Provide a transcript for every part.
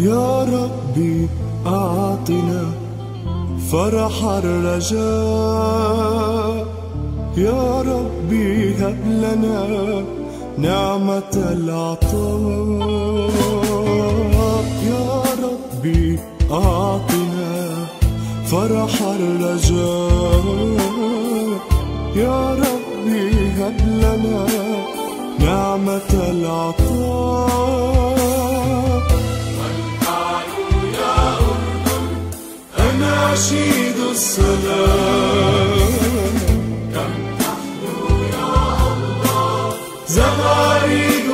يا ربي أعطنا فرح الرجاء يا ربي هب لنا نعمة العطاء يا ربي أعطنا فرح الرجاء يا ربي هب لنا نعمة العطاء السلام كم يا الله زغاريد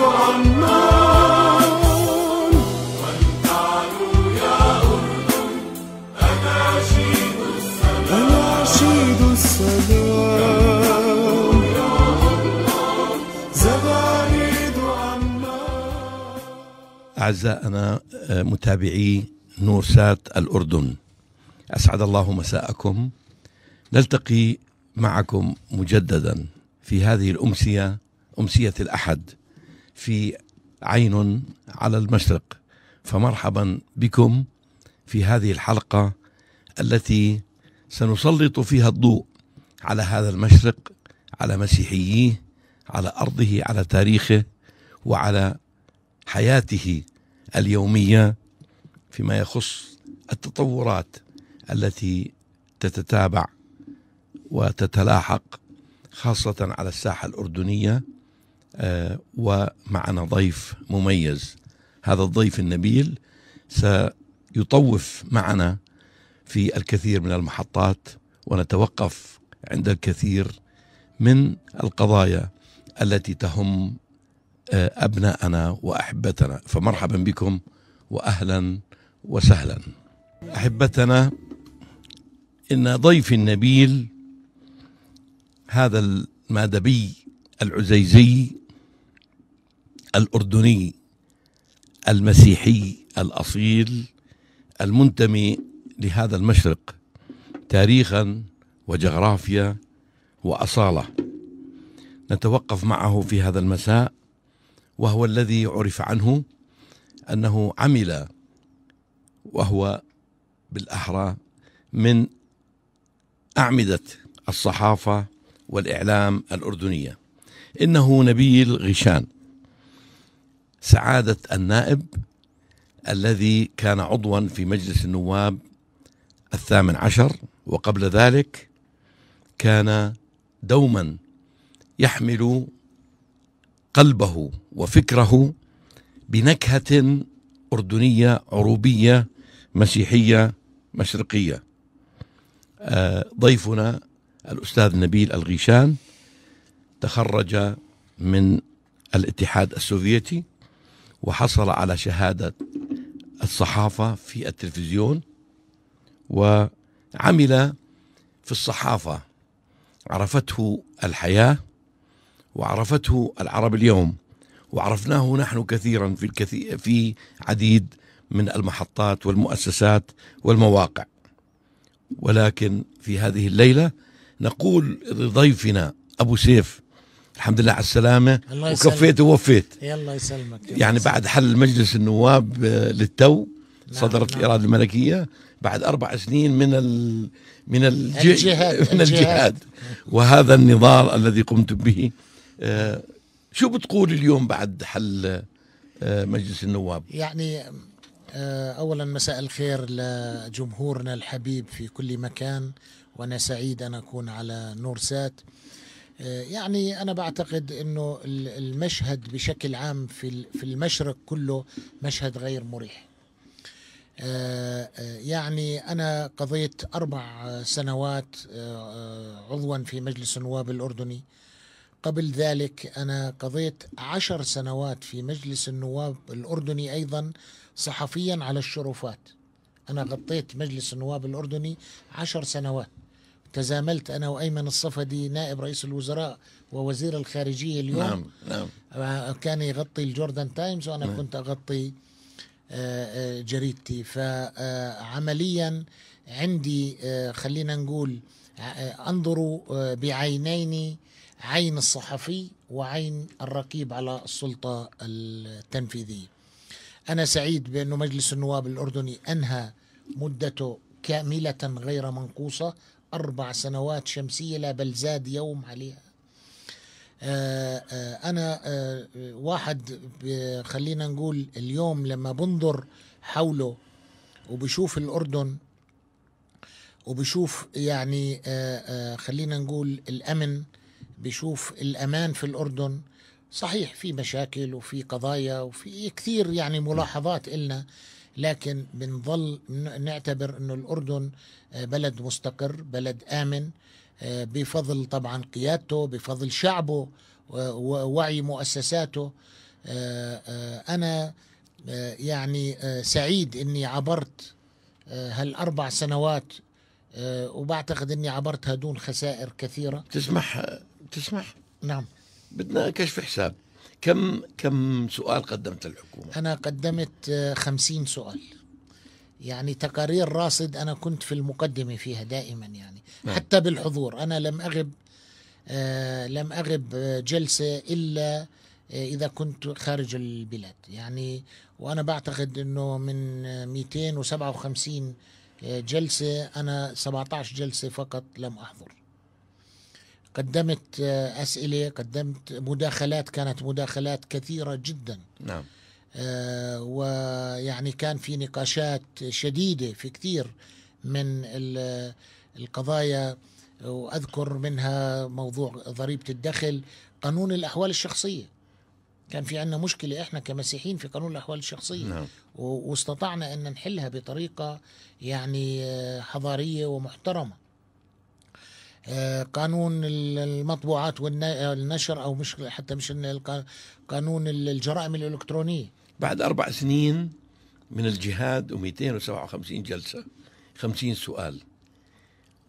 يا أردن أناشيد السلام أناشيد السلام يا الله زغاريد أعزائنا آه، متابعي نورسات الأردن أسعد الله مساءكم نلتقي معكم مجددا في هذه الأمسية أمسية الأحد في عين على المشرق فمرحبا بكم في هذه الحلقة التي سنسلط فيها الضوء على هذا المشرق على مسيحييه على أرضه على تاريخه وعلى حياته اليومية فيما يخص التطورات التي تتتابع وتتلاحق خاصة على الساحة الأردنية آه، ومعنا ضيف مميز هذا الضيف النبيل سيطوف معنا في الكثير من المحطات ونتوقف عند الكثير من القضايا التي تهم آه، أبناءنا وأحبتنا فمرحبا بكم وأهلا وسهلا أحبتنا إن ضيفي النبيل هذا المادبي العزيزي الأردني المسيحي الأصيل المنتمي لهذا المشرق تاريخا وجغرافيا وأصالة نتوقف معه في هذا المساء وهو الذي عرف عنه أنه عمل وهو بالأحرى من أعمدة الصحافة والإعلام الأردنية إنه نبيل غشان سعادة النائب الذي كان عضوا في مجلس النواب الثامن عشر وقبل ذلك كان دوما يحمل قلبه وفكره بنكهة أردنية عروبية مسيحية مشرقية آه، ضيفنا الأستاذ نبيل الغيشان تخرج من الاتحاد السوفيتي وحصل على شهادة الصحافة في التلفزيون وعمل في الصحافة عرفته الحياة وعرفته العرب اليوم وعرفناه نحن كثيرا في الكثير في عديد من المحطات والمؤسسات والمواقع ولكن في هذه الليلة نقول لضيفنا أبو سيف الحمد لله على السلامة الله وكفيت ووفيت الله يسلمك يعني بعد حل مجلس النواب آه، للتو نعم، صدرت نعم. الإرادة الملكية بعد أربع سنين من ال من الج... الجهاد من الجهاد وهذا النضال الذي قمت به آه، شو بتقول اليوم بعد حل آه، مجلس النواب؟ يعني آه، أولا مساء الخير لجمهورنا الحبيب في كل مكان وأنا سعيد أن أكون على نورسات آه، يعني أنا بعتقد أنه المشهد بشكل عام في المشرق كله مشهد غير مريح آه، يعني أنا قضيت أربع سنوات عضوا في مجلس النواب الأردني قبل ذلك أنا قضيت عشر سنوات في مجلس النواب الأردني أيضا صحفيا على الشرفات أنا غطيت مجلس النواب الأردني عشر سنوات تزاملت أنا وأيمن الصفدي نائب رئيس الوزراء ووزير الخارجية اليوم نعم نعم آه، كان يغطي الجوردن تايمز وأنا نعم. كنت أغطي آه، آه، جريدتي فعمليا عندي خلينا نقول انظروا بعينين عين الصحفي وعين الرقيب على السلطه التنفيذيه أنا سعيد بأن مجلس النواب الأردني أنهى مدته كاملة غير منقوصة أربع سنوات شمسية لا بل زاد يوم عليها آه، آه، أنا آه، واحد خلينا نقول اليوم لما بنظر حوله وبشوف الأردن وبشوف يعني خلينا نقول الأمن بشوف الأمان في الأردن صحيح في مشاكل وفي قضايا وفي كثير يعني ملاحظات إلنا لكن بنظل نعتبر أنه الأردن آه، بلد مستقر بلد آمن آه، بفضل طبعا قيادته بفضل شعبه ووعي مؤسساته آه، أنا يعني سعيد أني عبرت هالأربع سنوات وبعتقد أني عبرتها دون خسائر كثيرة تسمح تسمح نعم بدنا كشف حساب كم كم سؤال قدمت للحكومة؟ أنا قدمت آه، خمسين سؤال يعني تقارير راصد أنا كنت في المقدمة فيها دائما يعني م. نعم. حتى بالحضور أنا لم أغب آه لم أغب آه، جلسة إلا آه، إذا كنت خارج البلاد يعني وأنا بعتقد أنه من 257 جلسة أنا 17 جلسة فقط لم أحضر قدمت أسئلة قدمت مداخلات كانت مداخلات كثيرة جدا نعم آه، ويعني كان في نقاشات شديدة في كثير من القضايا وأذكر منها موضوع ضريبة الدخل قانون الأحوال الشخصية كان في عندنا مشكلة إحنا كمسيحيين في قانون الأحوال الشخصية نعم. واستطعنا أن نحلها بطريقة يعني آه، حضارية ومحترمة آه، قانون المطبوعات والنشر او مش حتى مش قانون الجرائم الالكترونيه بعد اربع سنين من الجهاد و257 جلسه 50 سؤال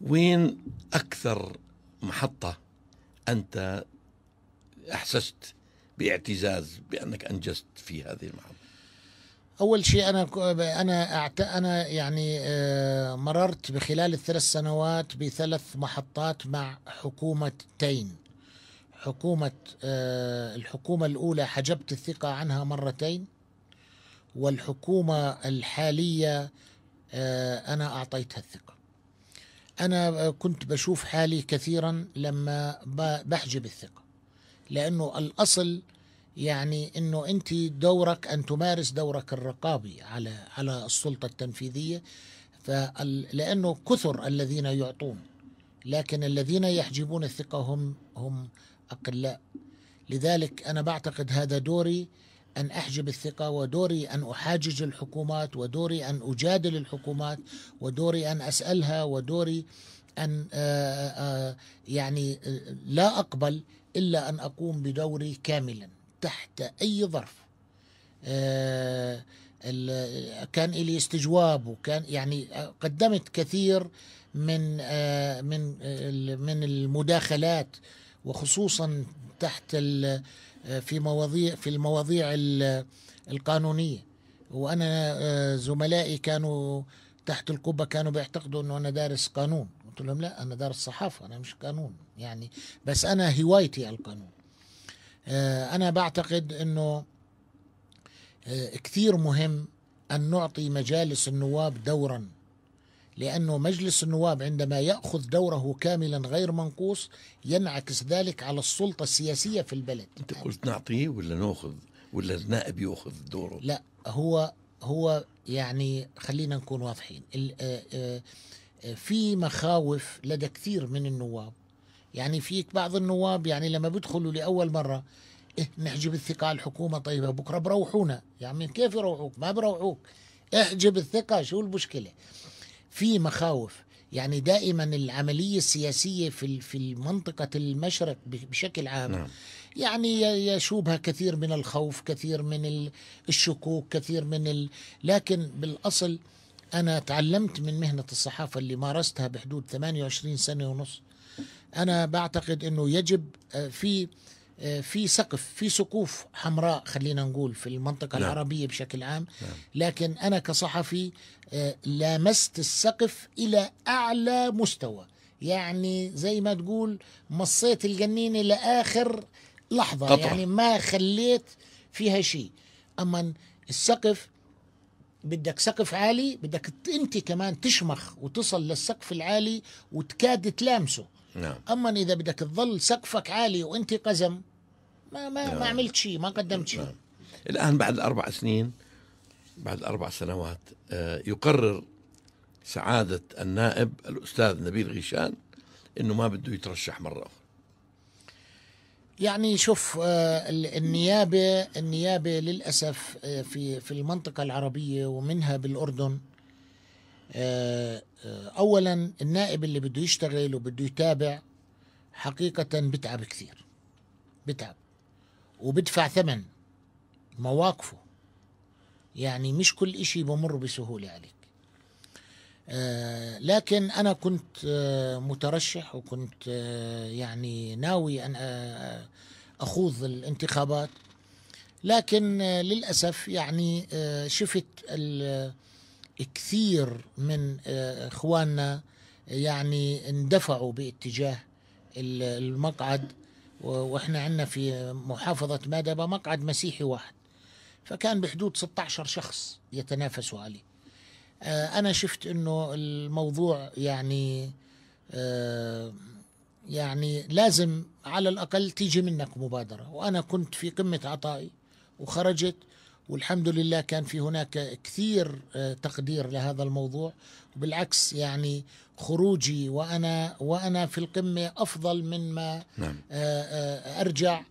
وين اكثر محطه انت احسست باعتزاز بانك انجزت في هذه المحطه اول شيء انا انا انا يعني آه، مررت بخلال الثلاث سنوات بثلاث محطات مع حكومتين حكومه آه، الحكومه الاولى حجبت الثقه عنها مرتين والحكومه الحاليه آه، انا اعطيتها الثقه انا كنت بشوف حالي كثيرا لما بحجب الثقه لانه الاصل يعني انه انت دورك ان تمارس دورك الرقابي على على السلطه التنفيذيه فال لانه كثر الذين يعطون لكن الذين يحجبون الثقه هم هم اقلاء لذلك انا بعتقد هذا دوري ان احجب الثقه ودوري ان احاجج الحكومات ودوري ان اجادل الحكومات ودوري ان اسالها ودوري ان آه، آه، يعني آه، لا اقبل الا ان اقوم بدوري كاملا تحت أي ظرف آه، كان لي استجواب وكان يعني قدمت كثير من آه، من آه، من المداخلات وخصوصا تحت في مواضيع في المواضيع القانونيه وانا زملائي كانوا تحت القبه كانوا بيعتقدوا انه انا دارس قانون قلت لهم لا انا دارس صحافه انا مش قانون يعني بس انا هوايتي القانون آه، أنا بعتقد أنه آه، كثير مهم أن نعطي مجالس النواب دورا لأنه مجلس النواب عندما يأخذ دوره كاملا غير منقوص ينعكس ذلك على السلطة السياسية في البلد أنت قلت نعطيه ولا نأخذ ولا النائب يأخذ دوره لا هو هو يعني خلينا نكون واضحين آه، في مخاوف لدى كثير من النواب يعني فيك بعض النواب يعني لما بيدخلوا لأول مرة إيه نحجب الثقة على الحكومة طيبة بكرة بروحونا يا عمي كيف يروحوك ما بروحوك احجب الثقة شو المشكلة في مخاوف يعني دائما العملية السياسية في في منطقة المشرق بشكل عام نعم. يعني يشوبها كثير من الخوف كثير من الشكوك كثير من ال... لكن بالأصل أنا تعلمت من مهنة الصحافة اللي مارستها بحدود 28 سنة ونص انا بعتقد انه يجب آه، في آه، في سقف في سقوف حمراء خلينا نقول في المنطقة نعم. العربية بشكل عام نعم. لكن أنا كصحفي آه، لامست السقف إلى أعلى مستوى يعني زي ما تقول مصيت الجنين لآخر لحظة قطع. يعني ما خليت فيها شيء أما السقف بدك سقف عالي بدك انت كمان تشمخ وتصل للسقف العالي وتكاد تلامسه نعم. اما اذا بدك تظل سقفك عالي وانت قزم ما ما, نعم. ما عملت شيء ما قدمت شيء نعم. الان بعد اربع سنين بعد اربع سنوات آه، يقرر سعاده النائب الاستاذ نبيل غيشان انه ما بده يترشح مره اخرى يعني شوف آه، النيابه النيابه للاسف آه، في في المنطقه العربيه ومنها بالاردن آه، آه، اولا النائب اللي بده يشتغل وبده يتابع حقيقه بتعب كثير بتعب وبدفع ثمن مواقفه يعني مش كل إشي بمر بسهولة عليك آه، لكن أنا كنت مترشح وكنت يعني ناوي أن أخوض الانتخابات لكن للأسف يعني شفت كثير من آه، اخواننا يعني اندفعوا باتجاه المقعد واحنا عندنا في محافظة مادبة مقعد مسيحي واحد فكان بحدود 16 شخص يتنافسوا عليه آه، أنا شفت أنه الموضوع يعني آه، يعني لازم على الأقل تيجي منك مبادرة وأنا كنت في قمة عطائي وخرجت والحمد لله كان في هناك كثير آه، تقدير لهذا الموضوع وبالعكس يعني خروجي وانا وانا في القمه افضل من ما نعم. آه، آه، ارجع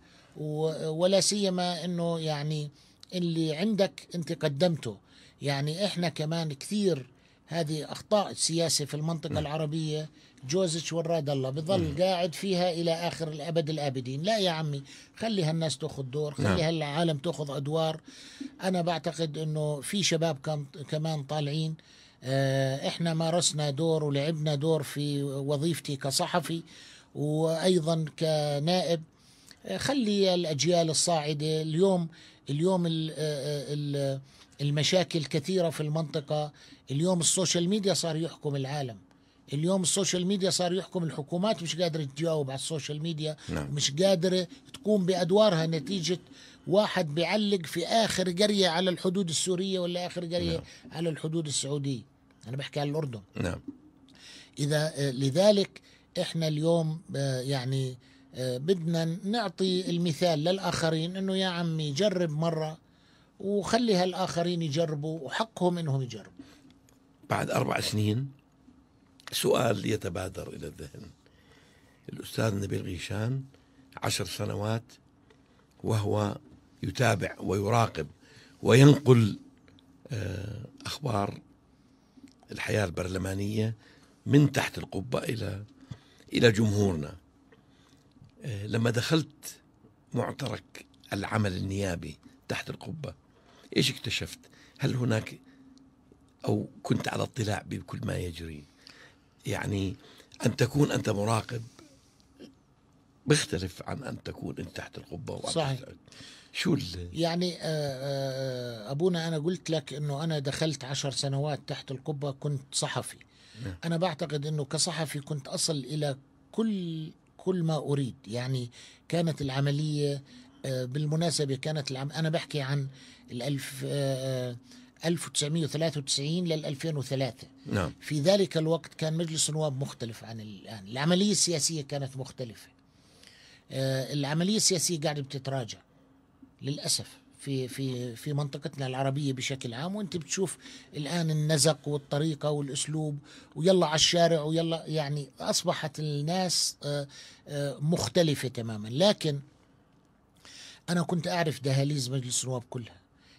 ولا سيما انه يعني اللي عندك انت قدمته يعني احنا كمان كثير هذه أخطاء سياسة في المنطقة نعم. العربية جوزج والراد الله بظل نعم. قاعد فيها إلى آخر الأبد الآبدين لا يا عمي خلي هالناس تأخذ دور خلي نعم. هالعالم تأخذ أدوار أنا بعتقد أنه في شباب كمان طالعين آه، احنا مارسنا دور ولعبنا دور في وظيفتي كصحفي وايضا كنائب آه، خلي الاجيال الصاعده اليوم اليوم ال آه، ال المشاكل كثيرة في المنطقة اليوم السوشيال ميديا صار يحكم العالم اليوم السوشيال ميديا صار يحكم الحكومات مش قادرة تجاوب على السوشيال ميديا نعم. مش قادرة تقوم بأدوارها نتيجة واحد بيعلق في آخر قرية على الحدود السورية ولا آخر قرية نعم. على الحدود السعودية أنا بحكي عن الأردن نعم إذا آه، لذلك إحنا اليوم آه، يعني آه، بدنا نعطي المثال للآخرين أنه يا عمي جرب مرة وخلي هالاخرين يجربوا وحقهم انهم يجربوا بعد اربع سنين سؤال يتبادر الى الذهن الاستاذ نبيل غيشان عشر سنوات وهو يتابع ويراقب وينقل آه، اخبار الحياه البرلمانيه من تحت القبه الى الى جمهورنا آه، لما دخلت معترك العمل النيابي تحت القبه ايش اكتشفت؟ هل هناك او كنت على اطلاع بكل ما يجري؟ يعني ان تكون انت مراقب بيختلف عن ان تكون انت تحت القبه صحيح تحت شو ال... يعني آه، آه، ابونا انا قلت لك انه انا دخلت عشر سنوات تحت القبه كنت صحفي نعم. انا بعتقد انه كصحفي كنت اصل الى كل كل ما اريد يعني كانت العمليه آه، بالمناسبة كانت العام أنا بحكي عن الألف 1993 آه، آه، لل 2003 نعم. في ذلك الوقت كان مجلس النواب مختلف عن الآن العملية السياسية كانت مختلفة العملية السياسية قاعدة بتتراجع للأسف في في في منطقتنا العربيه بشكل عام وانت بتشوف الان النزق والطريقه والاسلوب ويلا على الشارع ويلا يعني اصبحت الناس مختلفه تماما لكن أنا كنت أعرف دهاليز مجلس النواب كلها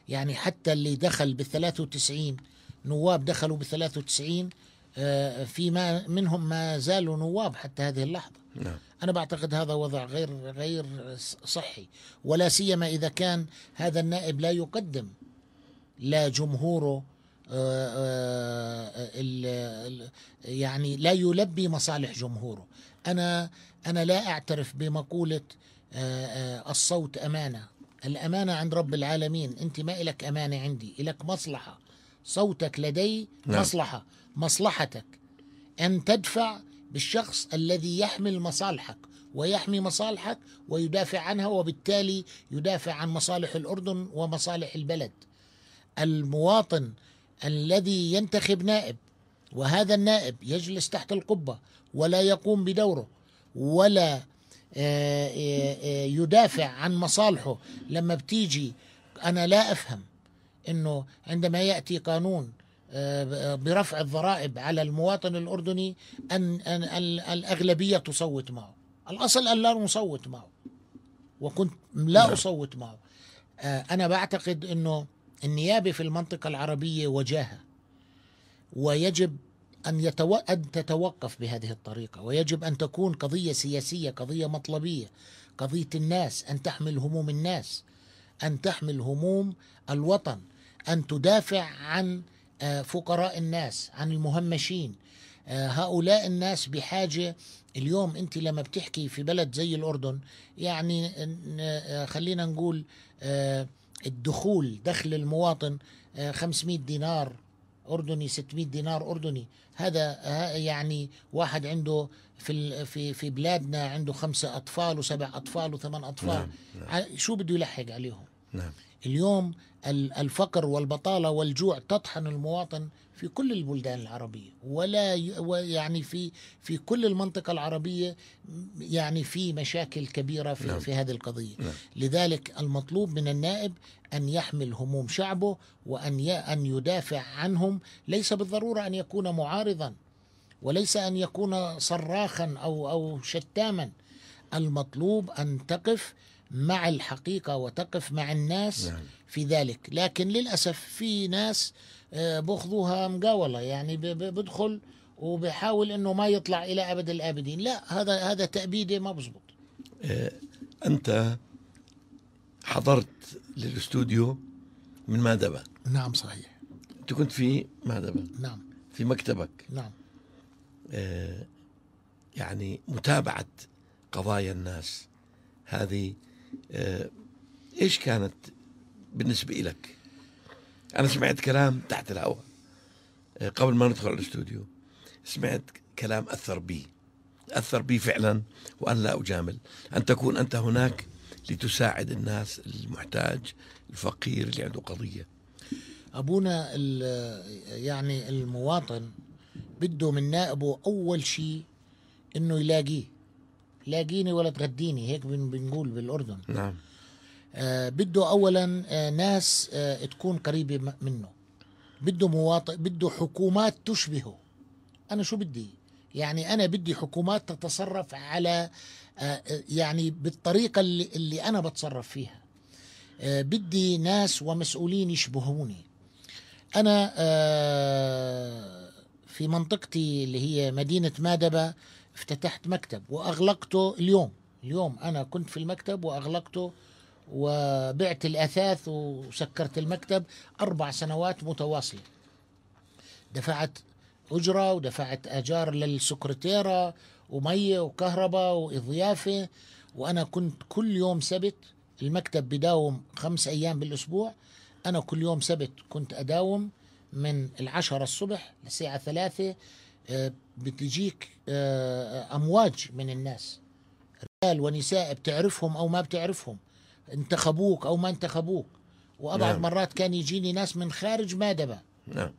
يعني حتى اللي دخل بال 93 نواب دخلوا بال 93 آه، في ما منهم ما زالوا نواب حتى هذه اللحظة نعم. أنا بعتقد هذا وضع غير غير صحي ولا سيما إذا كان هذا النائب لا يقدم لا جمهوره آه، آه، يعني لا يلبي مصالح جمهوره أنا أنا لا أعترف بمقولة آه، آه، الصوت أمانة الأمانة عند رب العالمين أنت ما إلك أمانة عندي إلك مصلحة صوتك لدي نعم. مصلحة مصلحتك أن تدفع بالشخص الذي يحمل مصالحك ويحمي مصالحك ويدافع عنها وبالتالي يدافع عن مصالح الأردن ومصالح البلد المواطن الذي ينتخب نائب وهذا النائب يجلس تحت القبة ولا يقوم بدوره ولا آه، آه، آه، يدافع عن مصالحه لما بتيجي انا لا افهم انه عندما ياتي قانون برفع الضرائب على المواطن الاردني ان, أن الاغلبيه تصوت معه الاصل ان لا نصوت معه وكنت لا نعم. اصوت معه انا بعتقد انه النيابه في المنطقه العربيه وجاهه ويجب أن, يتو... أن تتوقف بهذه الطريقة ويجب أن تكون قضية سياسية قضية مطلبية قضية الناس أن تحمل هموم الناس أن تحمل هموم الوطن أن تدافع عن آه، فقراء الناس عن المهمشين آه، هؤلاء الناس بحاجة اليوم أنت لما بتحكي في بلد زي الأردن يعني آه، خلينا نقول الدخول دخل المواطن 500 دينار اردني 600 دينار اردني هذا يعني واحد عنده في في في بلادنا عنده خمسه اطفال وسبع اطفال وثمان اطفال نعم. نعم. شو بده يلحق عليهم نعم. اليوم الفقر والبطالة والجوع تطحن المواطن في كل البلدان العربية ولا يعني في في كل المنطقة العربية يعني في مشاكل كبيرة في, نعم. في هذه القضية نعم. لذلك المطلوب من النائب أن يحمل هموم شعبه وأن أن يدافع عنهم ليس بالضرورة أن يكون معارضا وليس أن يكون صراخا أو أو شتاما المطلوب أن تقف مع الحقيقة وتقف مع الناس نعم. في ذلك لكن للأسف في ناس آه، بخضوها مقاولة يعني بدخل وبحاول أنه ما يطلع إلى أبد الآبدين لا هذا هذا تأبيدي ما بزبط آه، أنت حضرت للاستوديو من مادبة نعم صحيح أنت كنت في مادبة نعم في مكتبك نعم آه، يعني متابعة قضايا الناس هذه آه، ايش كانت بالنسبه لك انا سمعت كلام تحت الهواء آه، قبل ما ندخل الاستوديو سمعت كلام اثر بي اثر بي فعلا وانا لا اجامل ان تكون انت هناك لتساعد الناس المحتاج الفقير اللي عنده قضيه ابونا يعني المواطن بده من نائبه اول شيء انه يلاقيه لا جيني ولا تغديني هيك بنقول بالاردن نعم آه بده اولا آه ناس آه تكون قريبه منه بده مواطن بده حكومات تشبهه انا شو بدي يعني انا بدي حكومات تتصرف على آه، يعني بالطريقه اللي, اللي انا بتصرف فيها آه، بدي ناس ومسؤولين يشبهوني انا آه، في منطقتي اللي هي مدينه مادبه افتتحت مكتب واغلقته اليوم اليوم انا كنت في المكتب واغلقته وبعت الاثاث وسكرت المكتب اربع سنوات متواصله دفعت اجره ودفعت اجار للسكرتيره وميه وكهرباء واضيافه وانا كنت كل يوم سبت المكتب بداوم خمس ايام بالاسبوع انا كل يوم سبت كنت اداوم من العشرة الصبح لساعة ثلاثة آه، بتجيك آه، آه، امواج من الناس رجال ونساء بتعرفهم او ما بتعرفهم انتخبوك او ما انتخبوك وابعد نعم. مرات كان يجيني ناس من خارج مادبه نعم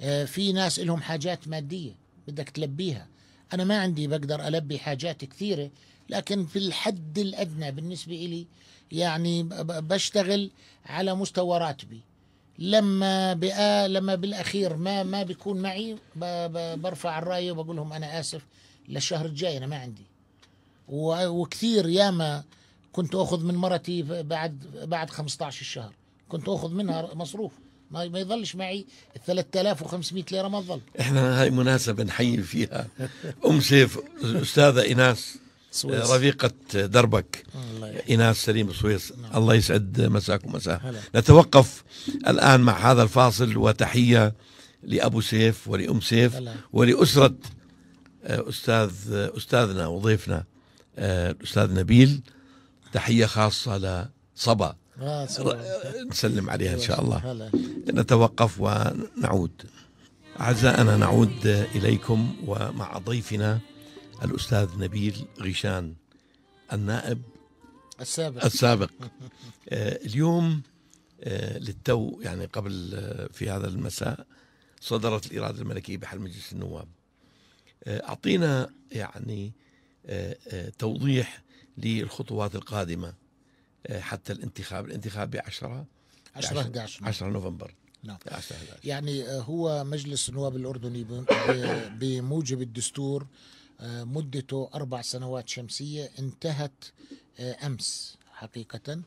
آه، في ناس لهم حاجات ماديه بدك تلبيها انا ما عندي بقدر البي حاجات كثيره لكن في الحد الادنى بالنسبه لي يعني بشتغل على مستوى راتبي لما بقى لما بالاخير ما ما بيكون معي برفع الراي وبقول لهم انا اسف للشهر الجاي انا ما عندي وكثير ياما كنت اخذ من مرتي بعد بعد 15 الشهر كنت اخذ منها مصروف ما ما يضلش معي ال 3500 ليره ما تضل احنا هاي مناسبه نحيي فيها ام سيف الاستاذه ايناس سويس. رفيقة دربك إيناس سليم السويس نعم. الله يسعد مساكم مساء نتوقف الآن مع هذا الفاصل وتحية لأبو سيف ولأم سيف هلا. ولأسرة آه، أستاذ آه، أستاذنا وضيفنا آه، الأستاذ نبيل تحية خاصة لصبا آه نسلم عليها إن شاء الله هلا. نتوقف ونعود أعزائنا نعود إليكم ومع ضيفنا الأستاذ نبيل غيشان النائب السابق السابق آه، اليوم آه، للتو يعني قبل آه، في هذا المساء صدرت الإرادة الملكية بحل مجلس النواب أعطينا يعني توضيح للخطوات القادمة حتى الانتخاب الانتخاب ب 10 10 11 10 نوفمبر نعم يعني هو مجلس النواب الأردني بموجب الدستور مدته أربع سنوات شمسية انتهت آه، أمس حقيقة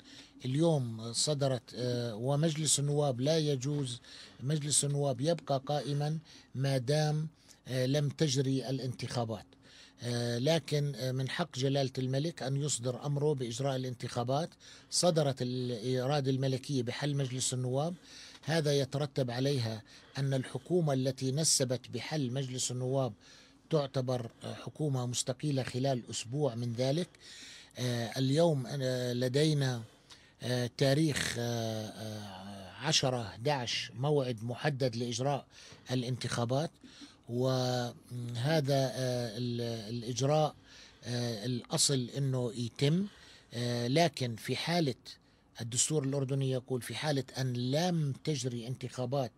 اليوم صدرت آه، ومجلس النواب لا يجوز مجلس النواب يبقى قائما ما دام آه، لم تجري الانتخابات لكن من حق جلالة الملك أن يصدر أمره بإجراء الانتخابات صدرت الإرادة الملكية بحل مجلس النواب هذا يترتب عليها أن الحكومة التي نسبت بحل مجلس النواب تعتبر حكومة مستقيلة خلال أسبوع من ذلك آه، اليوم لدينا آه، تاريخ 10 آه، 11 موعد محدد لإجراء الانتخابات وهذا الإجراء الأصل أنه يتم لكن في حالة الدستور الأردني يقول في حالة أن لم تجري انتخابات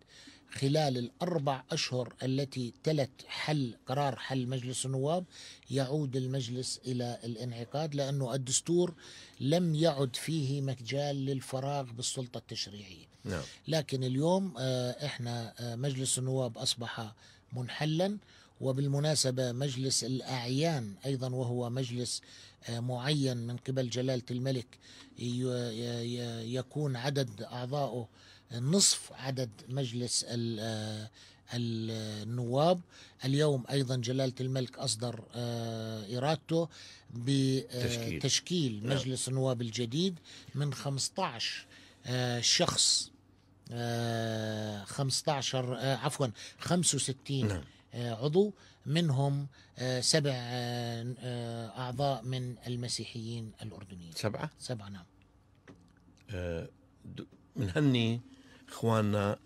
خلال الأربع أشهر التي تلت حل قرار حل مجلس النواب يعود المجلس إلى الانعقاد لأنه الدستور لم يعد فيه مجال للفراغ بالسلطة التشريعية نعم. لكن اليوم آه، إحنا آه، مجلس النواب أصبح منحلا وبالمناسبة مجلس الأعيان أيضا وهو مجلس آه، معين من قبل جلالة الملك يكون عدد أعضائه نصف عدد مجلس آه، النواب اليوم أيضا جلالة الملك أصدر آه، إرادته بتشكيل تشكيل نعم. مجلس النواب الجديد من 15 آه، شخص 15 عفوا 65 نعم. عضو منهم سبع أعضاء من المسيحيين الأردنيين سبعة؟ سبعة نعم بنهني إخواننا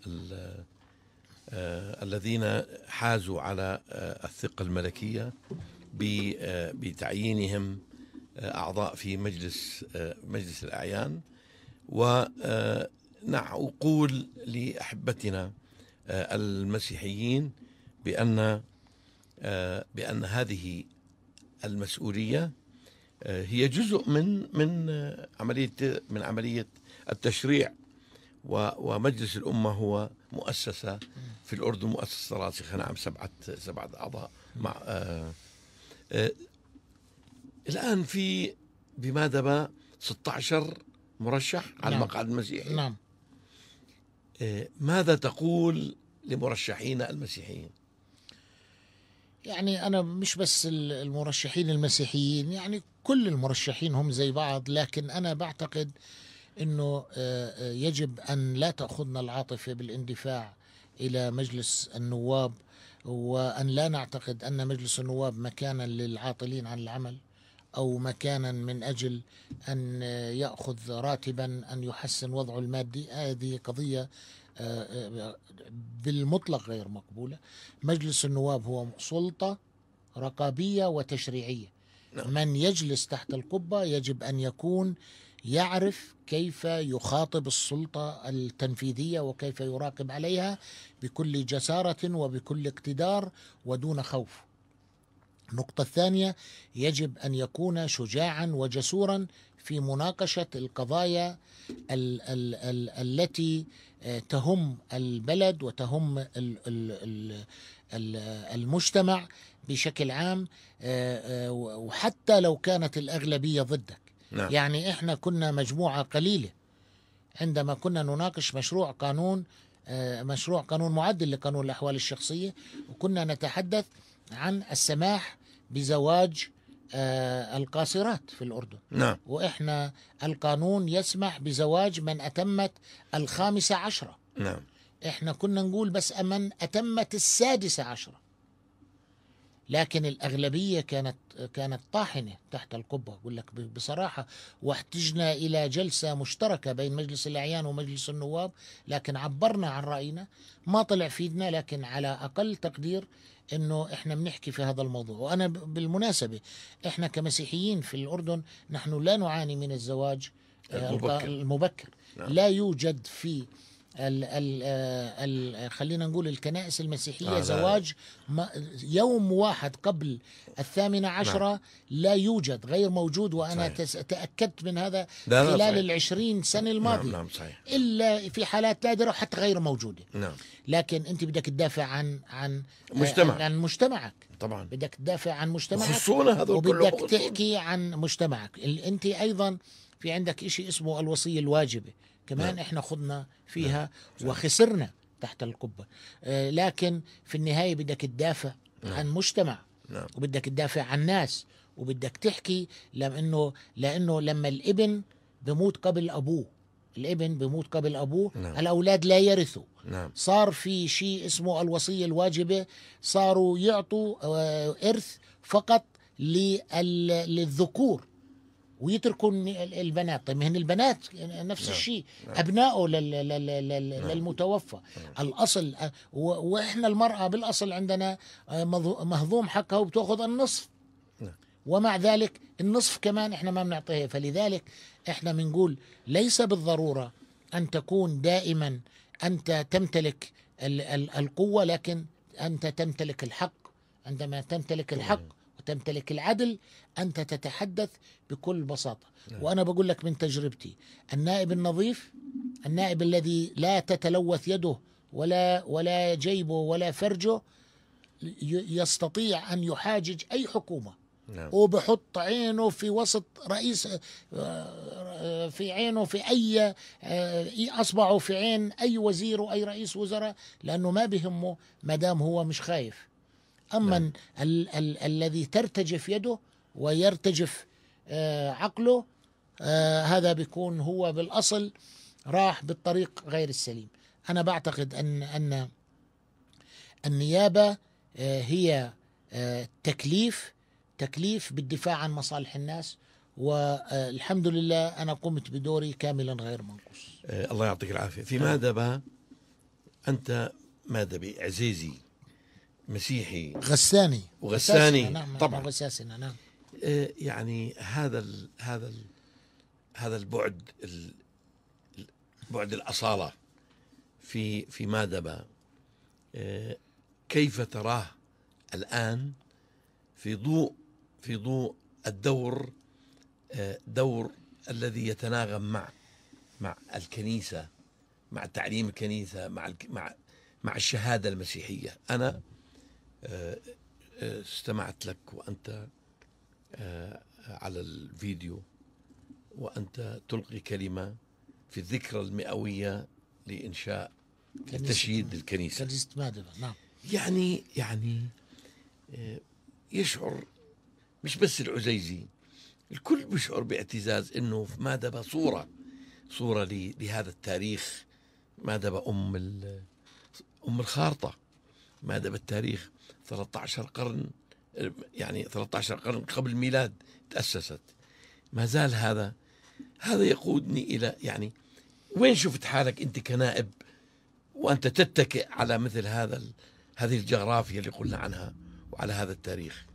آه، الذين حازوا على آه، الثقة الملكية آه، بتعيينهم أعضاء في مجلس مجلس الأعيان ونقول لأحبتنا المسيحيين بأن بأن هذه المسؤولية هي جزء من من عملية من عملية التشريع ومجلس الأمة هو مؤسسة في الأردن مؤسسة راسخة نعم سبعة سبعة أعضاء مع آه آه الآن في بما دبا 16 مرشح نعم. على المقعد المسيحي نعم آه، ماذا تقول لمرشحين المسيحيين؟ يعني أنا مش بس المرشحين المسيحيين يعني كل المرشحين هم زي بعض لكن أنا بعتقد انه آه، آه، يجب ان لا تاخذنا العاطفه بالاندفاع الى مجلس النواب وان لا نعتقد ان مجلس النواب مكانا للعاطلين عن العمل او مكانا من اجل ان ياخذ راتبا ان يحسن وضعه المادي هذه قضيه آه، بالمطلق غير مقبوله مجلس النواب هو سلطه رقابيه وتشريعيه نعم. من يجلس تحت القبه يجب ان يكون يعرف كيف يخاطب السلطه التنفيذيه وكيف يراقب عليها بكل جساره وبكل اقتدار ودون خوف. النقطة الثانية يجب أن يكون شجاعا وجسورا في مناقشة القضايا الـ الـ الـ التي آه، تهم البلد وتهم الـ الـ الـ المجتمع بشكل عام آه، آه، وحتى لو كانت الأغلبية ضدك نعم. يعني احنا كنا مجموعه قليله عندما كنا نناقش مشروع قانون آه، مشروع قانون معدل لقانون الاحوال الشخصيه وكنا نتحدث عن السماح بزواج آه، القاصرات في الأردن نعم. وإحنا القانون يسمح بزواج من أتمت الخامسة عشرة نعم. إحنا كنا نقول بس من أتمت السادسة عشرة لكن الأغلبية كانت كانت طاحنة تحت القبة أقول لك بصراحة واحتجنا إلى جلسة مشتركة بين مجلس الأعيان ومجلس النواب لكن عبرنا عن رأينا ما طلع فيدنا لكن على أقل تقدير انه احنا بنحكي في هذا الموضوع وانا بالمناسبه احنا كمسيحيين في الاردن نحن لا نعاني من الزواج آه، المبكر, المبكر. نعم. لا يوجد في ال ال آه، الـ خلينا نقول الكنائس المسيحية آه زواج ما يوم واحد قبل الثامنة نعم. عشرة نعم. لا يوجد غير موجود وأنا صحيح. تأكدت من هذا خلال صحيح. العشرين سنة نعم، الماضية نعم نعم صحيح. إلا في حالات نادرة وحتى غير موجودة نعم. لكن أنت بدك تدافع عن عن آه، مجتمع. عن, عن مجتمعك طبعا بدك تدافع عن مجتمعك وبدك تحكي عن مجتمعك انت ايضا في عندك شيء اسمه الوصيه الواجبه كمان نعم. احنا خضنا نعم. فيها نعم. وخسرنا تحت القبه آه، لكن في النهايه بدك تدافع عن مجتمع وبدك تدافع عن ناس وبدك تحكي لانه لانه لما الابن بموت قبل ابوه الابن بموت قبل ابوه نعم. الاولاد لا يرثوا نعم. صار في شيء اسمه الوصيه الواجبه صاروا يعطوا آه، ارث فقط للذكور ويتركوا البنات طيب هن البنات نفس نعم، الشيء نعم. أبنائه نعم، نعم. للمتوفى الأصل وإحنا المرأة بالأصل عندنا آه، مهضوم حقها وبتأخذ النصف نعم. ومع ذلك النصف كمان إحنا ما بنعطيها فلذلك إحنا بنقول ليس بالضرورة أن تكون دائما أنت تمتلك القوة لكن أنت تمتلك الحق عندما تمتلك الحق تمتلك العدل أنت تتحدث بكل بساطة نعم. وأنا بقول لك من تجربتي النائب النظيف النائب الذي لا تتلوث يده ولا ولا جيبه ولا فرجه يستطيع أن يحاجج أي حكومة نعم. وبحط عينه في وسط رئيس آه، آه، في عينه في اي آه، اصبعه في عين اي وزير واي رئيس وزراء لانه ما بهمه ما دام هو مش خايف أما نعم. ال- ال- الذي ترتجف يده ويرتجف آه عقله آه هذا بيكون هو بالأصل راح بالطريق غير السليم أنا بعتقد أن أن النيابة آه هي آه تكليف تكليف بالدفاع عن مصالح الناس والحمد آه، لله أنا قمت بدوري كاملا غير منقوص آه، الله يعطيك العافية في ماذا نعم. بقى أنت ماذا عزيزي مسيحي غساني وغساني نعم،, نعم طبعا غساسنا نعم آه، يعني هذا الـ هذا الـ هذا البعد بعد الاصاله في في مادبا آه، كيف تراه الان في ضوء في ضوء الدور آه، دور الذي يتناغم مع مع الكنيسه مع تعليم الكنيسه مع مع مع الشهاده المسيحيه انا آه، آه، استمعت لك وأنت آه، على الفيديو وأنت تلقي كلمة في الذكرى المئوية لإنشاء تشييد الكنيسة كنيسة مادبة نعم يعني يعني يشعر مش بس العزيزي الكل بيشعر باعتزاز انه في مادبه صوره صوره لهذا التاريخ مادبه ام ام الخارطه مادبه التاريخ 13 قرن يعني 13 قرن قبل الميلاد تأسست ما زال هذا هذا يقودني إلى يعني وين شفت حالك أنت كنائب وأنت تتكئ على مثل هذا هذه الجغرافيا اللي قلنا عنها وعلى هذا التاريخ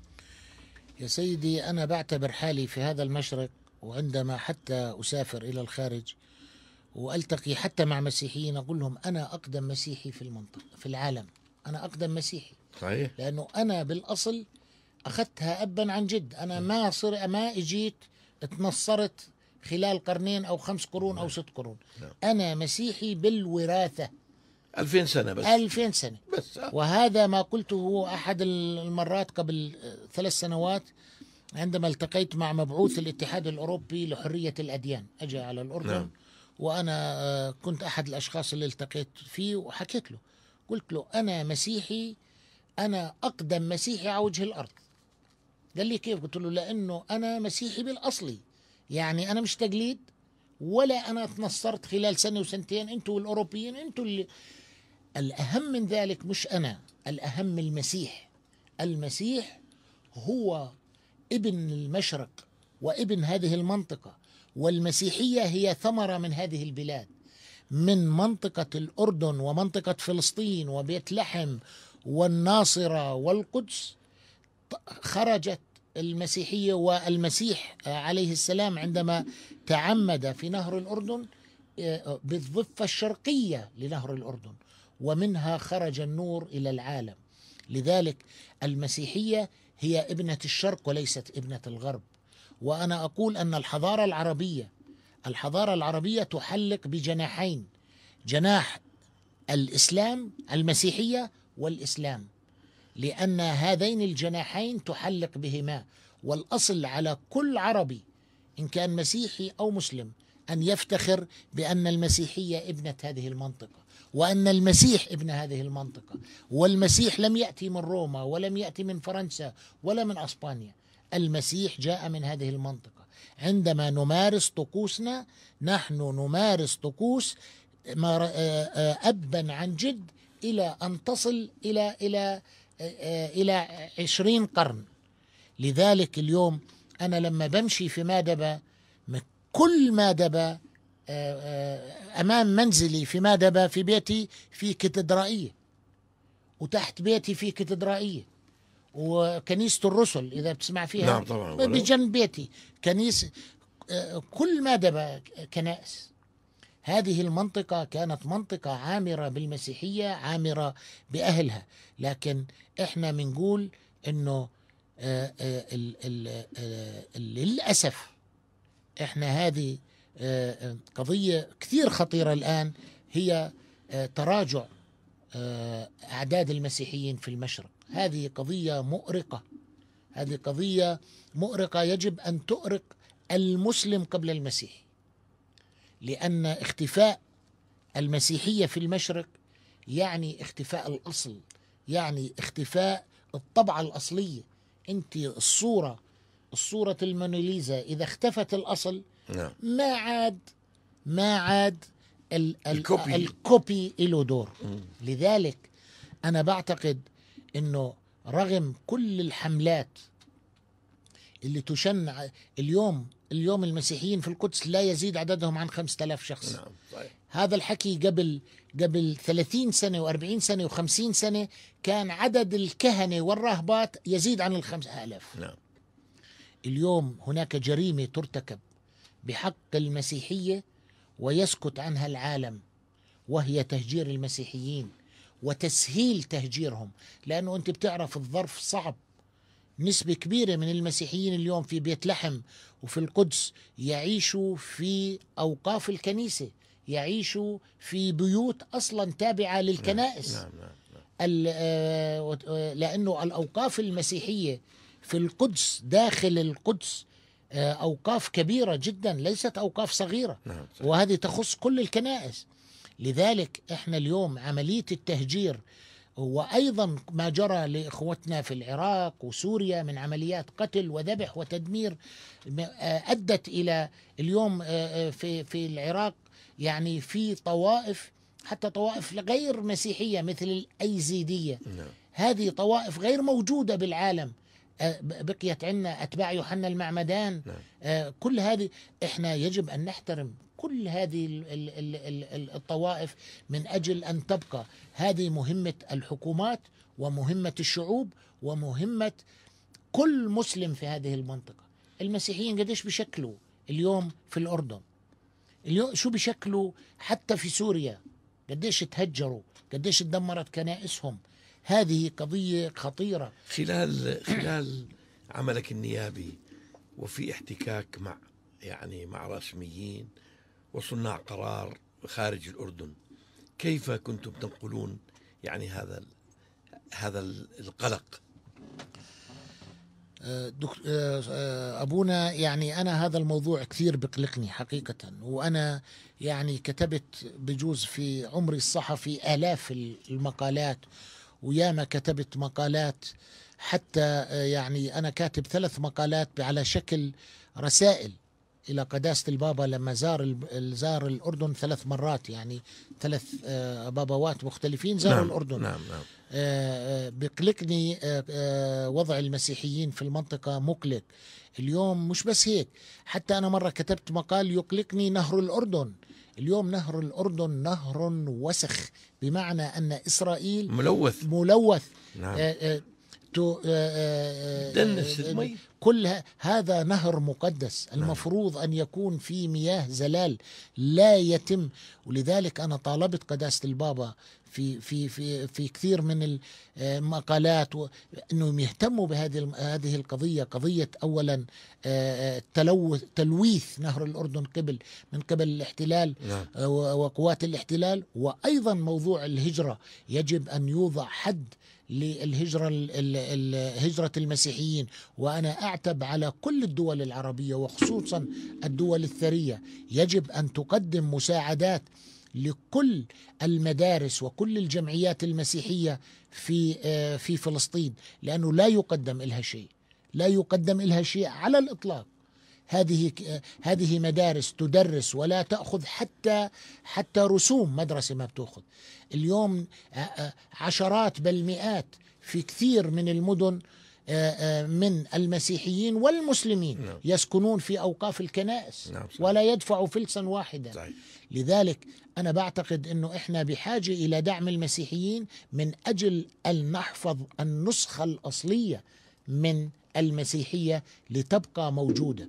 يا سيدي أنا بعتبر حالي في هذا المشرق وعندما حتى أسافر إلى الخارج والتقي حتى مع مسيحيين اقول لهم انا اقدم مسيحي في المنطقه في العالم انا اقدم مسيحي صحيح لانه انا بالاصل اخذتها ابا عن جد انا ما صر ما اجيت اتنصرت خلال قرنين او خمس قرون او نعم. ست قرون نعم. انا مسيحي بالوراثه 2000 سنه بس 2000 سنه بس آه. وهذا ما قلته احد المرات قبل ثلاث سنوات عندما التقيت مع مبعوث الاتحاد الاوروبي لحريه الاديان اجى على الاردن نعم. وانا آه، كنت احد الاشخاص اللي التقيت فيه وحكيت له قلت له انا مسيحي أنا أقدم مسيحي على وجه الأرض قال لي كيف قلت له لأنه أنا مسيحي بالأصلي يعني أنا مش تقليد ولا أنا تنصرت خلال سنة وسنتين أنتوا والأوروبيين أنتوا اللي الأهم من ذلك مش أنا الأهم المسيح المسيح هو ابن المشرق وابن هذه المنطقة والمسيحية هي ثمرة من هذه البلاد من منطقة الأردن ومنطقة فلسطين وبيت لحم والناصرة والقدس خرجت المسيحية والمسيح عليه السلام عندما تعمد في نهر الأردن آه، بالضفة الشرقية لنهر الأردن ومنها خرج النور إلى العالم لذلك المسيحية هي ابنة الشرق وليست ابنة الغرب وأنا أقول أن الحضارة العربية الحضارة العربية تحلق بجناحين جناح الإسلام المسيحية والإسلام لأن هذين الجناحين تحلق بهما والأصل على كل عربي إن كان مسيحي أو مسلم أن يفتخر بأن المسيحية ابنة هذه المنطقة وأن المسيح ابن هذه المنطقة والمسيح لم يأتي من روما ولم يأتي من فرنسا ولا من أسبانيا المسيح جاء من هذه المنطقة عندما نمارس طقوسنا نحن نمارس طقوس آه، آه، أبا عن جد إلى أن تصل إلى إلى آه، إلى عشرين قرن لذلك اليوم أنا لما بمشي في مادبة كل مادبة آه، آه، أمام منزلي في مادبة في بيتي في كاتدرائية وتحت بيتي في كاتدرائية وكنيسة الرسل إذا بتسمع فيها نعم طبعا بجنب بيتي كنيسة كل مادبة كنائس هذه المنطقة كانت منطقة عامرة بالمسيحية عامرة بأهلها لكن إحنا بنقول أنه آه، آه، آه، للأسف إحنا هذه قضية كثير خطيرة الآن هي تراجع أعداد المسيحيين في المشرق هذه قضية مؤرقة هذه قضية مؤرقة يجب أن تؤرق المسلم قبل المسيحي لأن اختفاء المسيحية في المشرق يعني اختفاء الأصل يعني اختفاء الطبعة الأصلية أنت الصورة الصورة الموناليزا إذا اختفت الأصل نعم. ما عاد ما عاد ال ال الكوبي الكوبي له دور لذلك أنا بعتقد أنه رغم كل الحملات اللي تشن اليوم اليوم المسيحيين في القدس لا يزيد عددهم عن 5000 شخص نعم صحيح. هذا الحكي قبل قبل 30 سنة و40 سنة و50 سنة كان عدد الكهنة والراهبات يزيد عن ال 5000 نعم اليوم هناك جريمة ترتكب بحق المسيحية ويسكت عنها العالم وهي تهجير المسيحيين وتسهيل تهجيرهم لأنه أنت بتعرف الظرف صعب نسبة كبيرة من المسيحيين اليوم في بيت لحم وفي القدس يعيشوا في أوقاف الكنيسة يعيشوا في بيوت أصلا تابعة نعم، للكنائس نعم نعم نعم. آه، آه، لأنه الأوقاف المسيحية في القدس داخل القدس آه، أوقاف كبيرة جدا ليست أوقاف صغيرة نعم وهذه تخص كل الكنائس لذلك احنا اليوم عملية التهجير وايضا ما جرى لاخوتنا في العراق وسوريا من عمليات قتل وذبح وتدمير آه، ادت الى اليوم آه، آه، في في العراق يعني في طوائف حتى طوائف غير مسيحيه مثل الايزيديه نعم. هذه طوائف غير موجوده بالعالم بقيت عندنا اتباع يوحنا المعمدان نعم. كل هذه احنا يجب ان نحترم كل هذه الطوائف من اجل ان تبقى هذه مهمه الحكومات ومهمه الشعوب ومهمه كل مسلم في هذه المنطقه المسيحيين قديش بشكلوا اليوم في الاردن اليوم شو بشكلوا حتى في سوريا قديش تهجروا قديش تدمرت كنائسهم هذه قضية خطيرة خلال خلال عملك النيابي وفي احتكاك مع يعني مع رسميين وصناع قرار خارج الأردن كيف كنتم تنقلون يعني هذا هذا القلق أه، أه، أه، أبونا يعني أنا هذا الموضوع كثير بقلقني حقيقة وأنا يعني كتبت بجوز في عمري الصحفي آلاف المقالات وياما كتبت مقالات حتى يعني أنا كاتب ثلاث مقالات على شكل رسائل الى قداسه البابا لما زار زار الاردن ثلاث مرات يعني ثلاث آه، بابوات مختلفين زاروا نعم الاردن نعم نعم آه، آه، بقلقني وضع المسيحيين في المنطقه مقلق اليوم مش بس هيك حتى انا مره كتبت مقال يقلقني نهر الاردن اليوم نهر الأردن نهر وسخ بمعنى أن إسرائيل ملوث ملوث نعم. آه، آه، آه، دنس المي كل هذا نهر مقدس نعم. المفروض أن يكون في مياه زلال لا يتم ولذلك أنا طالبت قداسة البابا في في في في كثير من المقالات انهم يهتموا بهذه هذه القضيه قضيه اولا تلوث تلويث نهر الاردن قبل من قبل الاحتلال نعم. وقوات الاحتلال وايضا موضوع الهجره يجب ان يوضع حد للهجرة هجرة المسيحيين وأنا أعتب على كل الدول العربية وخصوصا الدول الثرية يجب أن تقدم مساعدات لكل المدارس وكل الجمعيات المسيحية في آه، في فلسطين لأنه لا يقدم لها شيء لا يقدم لها شيء على الإطلاق هذه هذه مدارس تدرس ولا تاخذ حتى حتى رسوم مدرسه ما بتاخذ اليوم آه، آه، عشرات بل مئات في كثير من المدن آه، من المسيحيين والمسلمين نعم. يسكنون في اوقاف الكنائس نعم صحيح. ولا يدفعوا فلسا واحدا صحيح. لذلك انا بعتقد انه احنا بحاجه الى دعم المسيحيين من اجل ان نحفظ النسخه الاصليه من المسيحيه لتبقى موجوده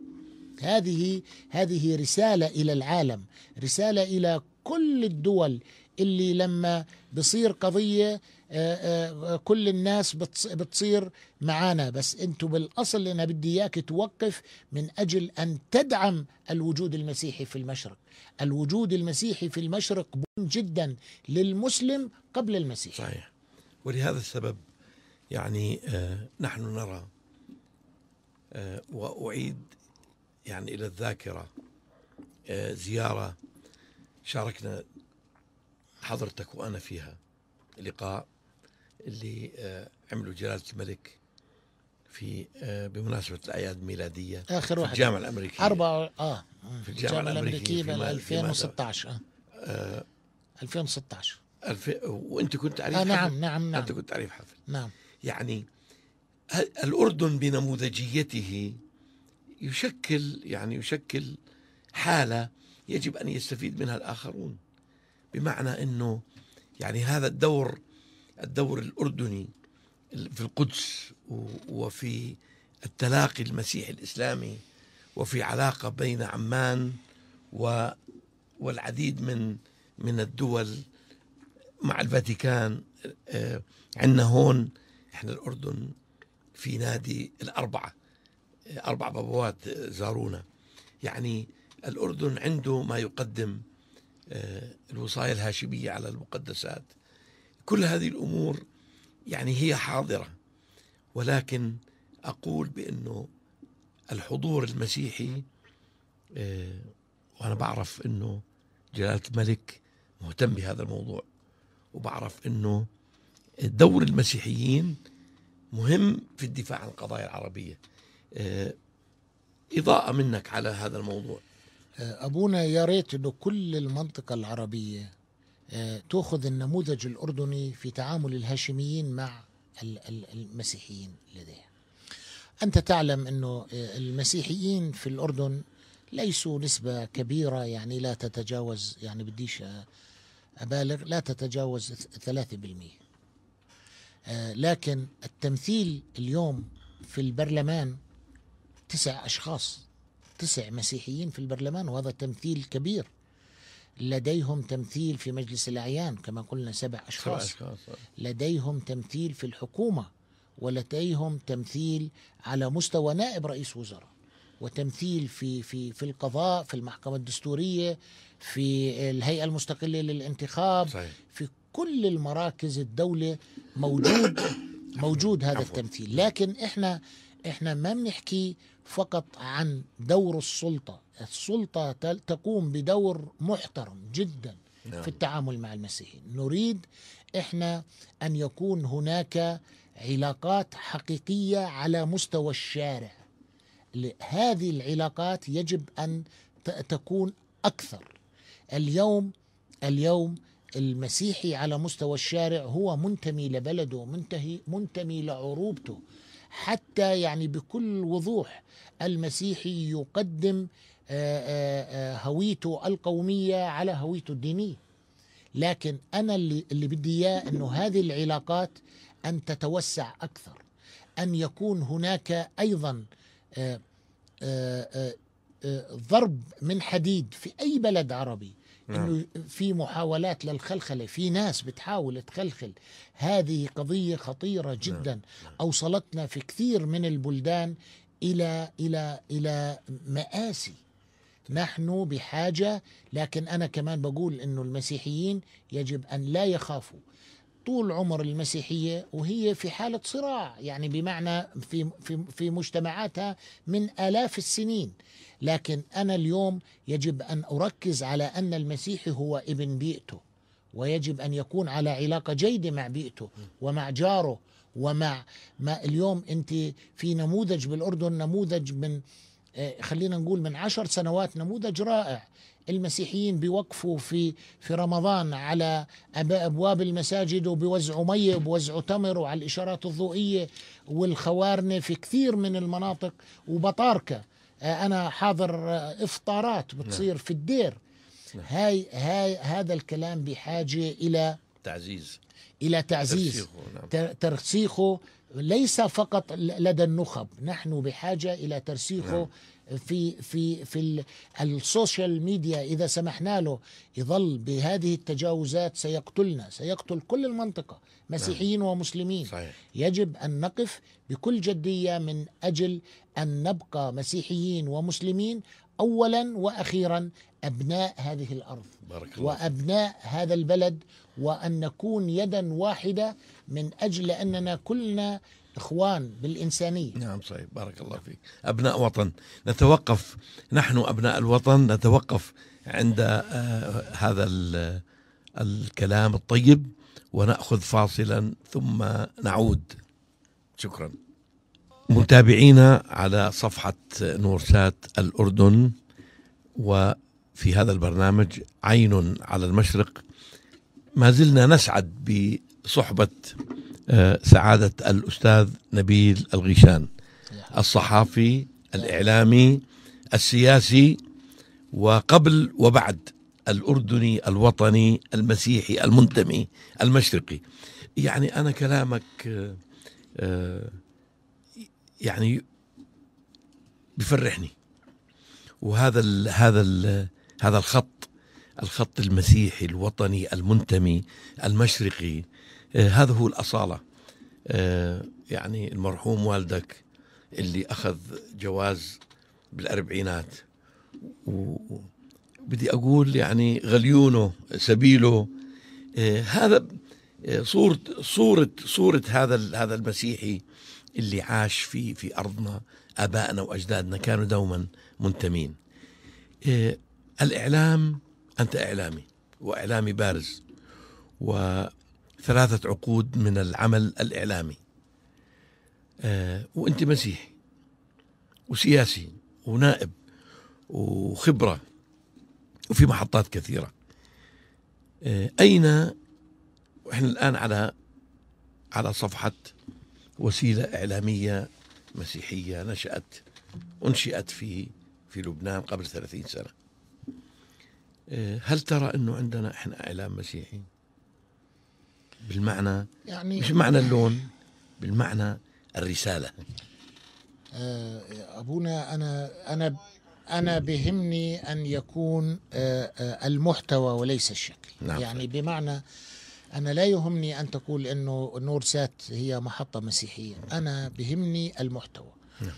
هذه هذه رسالة إلى العالم رسالة إلى كل الدول اللي لما بصير قضية آه، آه، كل الناس بتصير معانا بس انتو بالاصل انا بدي اياك توقف من اجل ان تدعم الوجود المسيحي في المشرق الوجود المسيحي في المشرق مهم جدا للمسلم قبل المسيح صحيح ولهذا السبب يعني آه، نحن نرى واعيد يعني إلى الذاكرة آه، زيارة شاركنا حضرتك وأنا فيها لقاء اللي آه، عمله جلالة الملك في آه، بمناسبة الأعياد الميلادية آخر واحد في الجامعة الأمريكية أربعة آه في الجامعة الأمريكية في 2016 آه 2016 الف... وأنت كنت عريف آه نعم حفل نعم نعم أنت كنت عريف حفل نعم يعني الأردن بنموذجيته يشكل يعني يشكل حاله يجب ان يستفيد منها الاخرون بمعنى انه يعني هذا الدور الدور الاردني في القدس وفي التلاقي المسيحي الاسلامي وفي علاقه بين عمان و والعديد من من الدول مع الفاتيكان آه، عندنا هون احنا الاردن في نادي الاربعه أربع بابوات زارونا يعني الأردن عنده ما يقدم آه، الوصايا الهاشمية على المقدسات كل هذه الأمور يعني هي حاضرة ولكن أقول بأنه الحضور المسيحي آه، وأنا بعرف أنه جلالة الملك مهتم بهذا الموضوع وبعرف أنه دور المسيحيين مهم في الدفاع عن القضايا العربية آه، إضاءة منك على هذا الموضوع آه، أبونا يا ريت أنه كل المنطقة العربية آه، تأخذ النموذج الأردني في تعامل الهاشميين مع المسيحيين لديهم أنت تعلم أنه المسيحيين في الأردن ليسوا نسبة كبيرة يعني لا تتجاوز يعني بديش أبالغ لا تتجاوز 3% لكن التمثيل اليوم في البرلمان تسع أشخاص تسع مسيحيين في البرلمان وهذا تمثيل كبير لديهم تمثيل في مجلس الأعيان كما قلنا سبع أشخاص, سبع أشخاص. آه. لديهم تمثيل في الحكومة ولديهم تمثيل على مستوى نائب رئيس وزراء وتمثيل في في في القضاء في المحكمة الدستورية في الهيئة المستقلة للانتخاب صحيح. في كل المراكز الدولة موجود موجود هذا التمثيل لكن احنا احنا ما بنحكي فقط عن دور السلطة السلطة تقوم بدور محترم جدا في نعم. التعامل مع المسيحيين نريد احنا ان يكون هناك علاقات حقيقية على مستوى الشارع هذه العلاقات يجب ان تكون اكثر اليوم اليوم المسيحي على مستوى الشارع هو منتمي لبلده منتهي منتمي لعروبته حتى يعني بكل وضوح المسيحي يقدم آه، آه، آه، هويته القوميه على هويته الدينيه لكن انا اللي اللي بدي اياه انه هذه العلاقات ان تتوسع اكثر ان يكون هناك ايضا ضرب من حديد في اي بلد عربي نعم. انه في محاولات للخلخله في ناس بتحاول تخلخل هذه قضيه خطيره نعم. جدا نعم. اوصلتنا في كثير من البلدان الى الى الى مآسي نحن بحاجه لكن انا كمان بقول انه المسيحيين يجب ان لا يخافوا طول عمر المسيحية وهي في حالة صراع يعني بمعنى في, في, في مجتمعاتها من آلاف السنين لكن أنا اليوم يجب أن أركز على أن المسيحي هو ابن بيئته ويجب أن يكون على علاقة جيدة مع بيئته ومع جاره ومع ما اليوم أنت في نموذج بالأردن نموذج من آه، خلينا نقول من عشر سنوات نموذج رائع المسيحيين بيوقفوا في في رمضان على ابواب المساجد وبوزعوا ميه وبوزعوا تمر وعلى الاشارات الضوئيه والخوارنه في كثير من المناطق وبطاركه آه، انا حاضر آه، افطارات بتصير نعم. في الدير نعم. هاي هاي هذا الكلام بحاجه الى تعزيز الى تعزيز ترسيخه, نعم. ترسيخه ليس فقط لدى النخب نحن بحاجه الى ترسيخه في في في السوشيال ميديا اذا سمحنا له يظل بهذه التجاوزات سيقتلنا سيقتل كل المنطقه مسيحيين نعم. ومسلمين صحيح. يجب ان نقف بكل جديه من اجل ان نبقى مسيحيين ومسلمين اولا واخيرا ابناء هذه الارض بارك الله. وابناء هذا البلد وان نكون يدا واحده من اجل اننا كلنا إخوان بالإنسانية نعم صحيح بارك الله فيك أبناء وطن نتوقف نحن أبناء الوطن نتوقف عند آه، هذا الكلام الطيب ونأخذ فاصلا ثم نعود شكرا متابعينا على صفحة نورسات الأردن وفي هذا البرنامج عين على المشرق ما زلنا نسعد بصحبة سعادة الأستاذ نبيل الغيشان الصحافي الإعلامي السياسي وقبل وبعد الأردني الوطني المسيحي المنتمي المشرقي يعني أنا كلامك آه، آه، يعني بفرحني وهذا ال هذا ال هذا الخط الخط المسيحي الوطني المنتمي المشرقي آه، هذا هو الأصالة آه، يعني المرحوم والدك اللي أخذ جواز بالأربعينات وبدي أقول يعني غليونه سبيله آه، هذا صورة صورة صورة هذا هذا المسيحي اللي عاش في في أرضنا آبائنا وأجدادنا كانوا دوما منتمين الإعلام أنت إعلامي وإعلامي بارز و ثلاثة عقود من العمل الإعلامي آه، وأنت مسيحي وسياسي ونائب وخبرة وفي محطات كثيرة آه، أين وإحنا الان على على صفحه وسيله اعلاميه مسيحيه نشات انشئت في في لبنان قبل 30 سنه آه، هل ترى انه عندنا احنا اعلام مسيحي؟ بالمعنى يعني مش معنى اللون بالمعنى الرسالة آه، أبونا أنا أنا أنا بهمني أن يكون آه، آه، المحتوى وليس الشكل نعم. يعني بمعنى أنا لا يهمني أن تقول أنه نور سات هي محطة مسيحية أنا بهمني المحتوى نعم.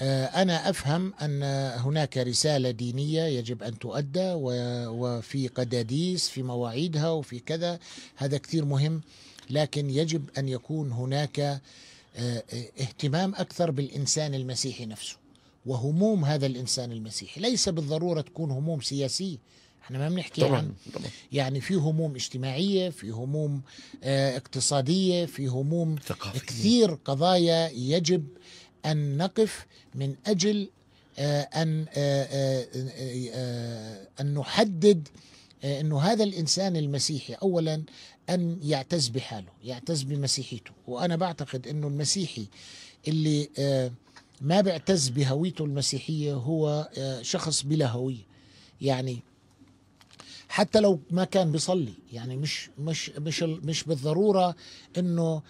آه، أنا أفهم أن هناك رسالة دينية يجب أن تؤدى وفي قداديس في مواعيدها وفي كذا هذا كثير مهم لكن يجب أن يكون هناك آه، اهتمام أكثر بالإنسان المسيحي نفسه وهموم هذا الإنسان المسيحي ليس بالضرورة تكون هموم سياسية احنا ما بنحكي طبعًا عن طبعًا. يعني في هموم اجتماعيه في هموم اه اقتصاديه في هموم ثقافية. كثير قضايا يجب ان نقف من اجل آه، ان آه، آه، ان نحدد انه هذا الانسان المسيحي اولا ان يعتز بحاله يعتز بمسيحيته وانا بعتقد انه المسيحي اللي ما بيعتز بهويته المسيحيه هو شخص بلا هويه يعني حتى لو ما كان بيصلي يعني مش مش مش مش بالضروره انه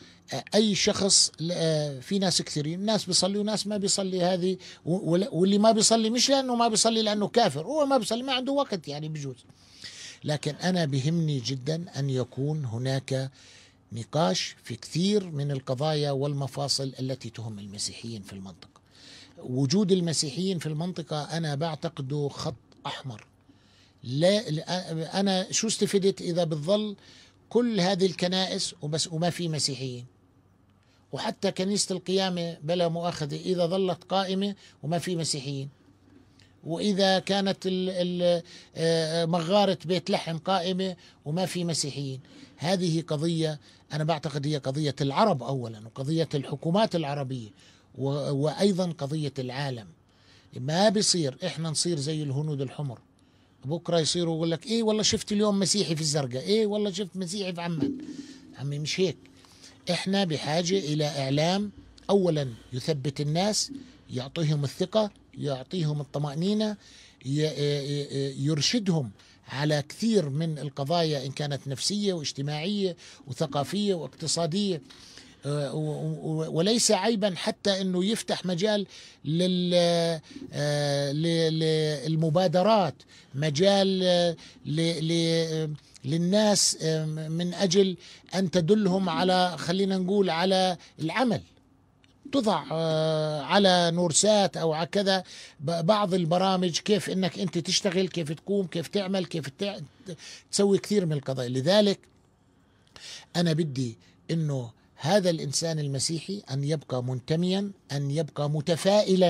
اي شخص آه، في ناس كثيرين ناس بيصلي وناس ما بيصلي هذه واللي ما بيصلي مش لانه ما بيصلي لانه كافر هو ما بيصلي ما عنده وقت يعني بجوز لكن انا بهمني جدا ان يكون هناك نقاش في كثير من القضايا والمفاصل التي تهم المسيحيين في المنطقه وجود المسيحيين في المنطقه انا بعتقده خط احمر لا انا شو استفدت اذا بتظل كل هذه الكنائس وبس وما في مسيحيين وحتى كنيسة القيامة بلا مؤاخذة إذا ظلت قائمة وما في مسيحيين وإذا كانت آه، آه، مغارة بيت لحم قائمة وما في مسيحيين هذه قضية أنا بعتقد هي قضية العرب أولا وقضية الحكومات العربية وأيضا قضية العالم ما بصير إحنا نصير زي الهنود الحمر بكرة يصيروا يقول لك إيه والله شفت اليوم مسيحي في الزرقاء إيه والله شفت مسيحي في عمان عمي مش هيك احنا بحاجه الى اعلام اولا يثبت الناس يعطيهم الثقه يعطيهم الطمانينه يرشدهم على كثير من القضايا ان كانت نفسيه واجتماعيه وثقافيه واقتصاديه وليس عيبا حتى انه يفتح مجال للمبادرات مجال للناس من اجل ان تدلهم على خلينا نقول على العمل تضع آه، على نورسات او على كذا بعض البرامج كيف انك انت تشتغل كيف تقوم كيف تعمل كيف تسوي كثير من القضايا لذلك انا بدي انه هذا الانسان المسيحي ان يبقى منتميا ان يبقى متفائلا